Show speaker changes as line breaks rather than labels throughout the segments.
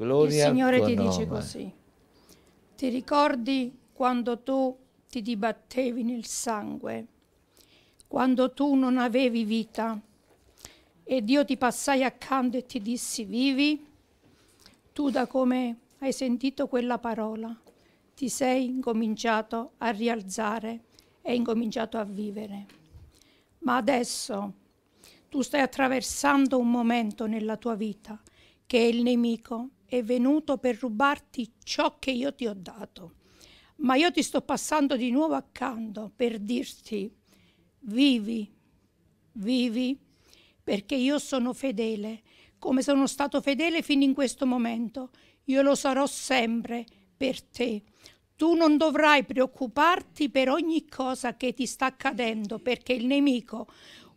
Gloria Il Signore ti nome. dice così. Ti ricordi quando tu ti dibattevi nel sangue, quando tu non avevi vita e Dio ti passai accanto e ti dissi vivi? Tu da come hai sentito quella parola ti sei incominciato a rialzare e incominciato a vivere. Ma adesso tu stai attraversando un momento nella tua vita che il nemico è venuto per rubarti ciò che io ti ho dato. Ma io ti sto passando di nuovo accanto per dirti, vivi, vivi, perché io sono fedele, come sono stato fedele fino in questo momento. Io lo sarò sempre per te. Tu non dovrai preoccuparti per ogni cosa che ti sta accadendo, perché il nemico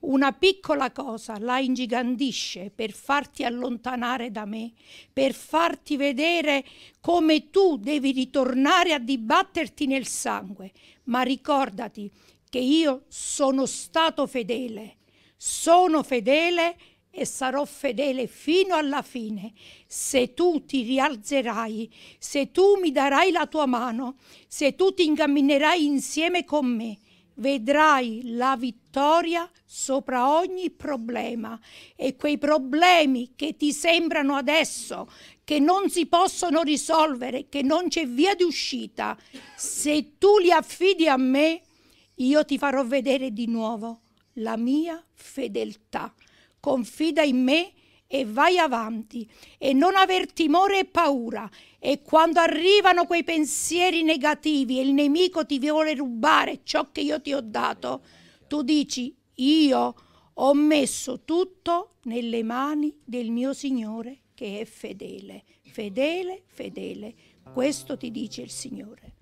una piccola cosa la ingigandisce per farti allontanare da me, per farti vedere come tu devi ritornare a dibatterti nel sangue. Ma ricordati che io sono stato fedele, sono fedele e sarò fedele fino alla fine, se tu ti rialzerai, se tu mi darai la tua mano, se tu ti ingamminerai insieme con me, vedrai la vittoria sopra ogni problema e quei problemi che ti sembrano adesso che non si possono risolvere, che non c'è via di uscita, se tu li affidi a me, io ti farò vedere di nuovo la mia fedeltà. Confida in me e vai avanti e non aver timore e paura. E quando arrivano quei pensieri negativi e il nemico ti vuole rubare ciò che io ti ho dato, tu dici io ho messo tutto nelle mani del mio Signore che è fedele, fedele, fedele. Questo ti dice il Signore.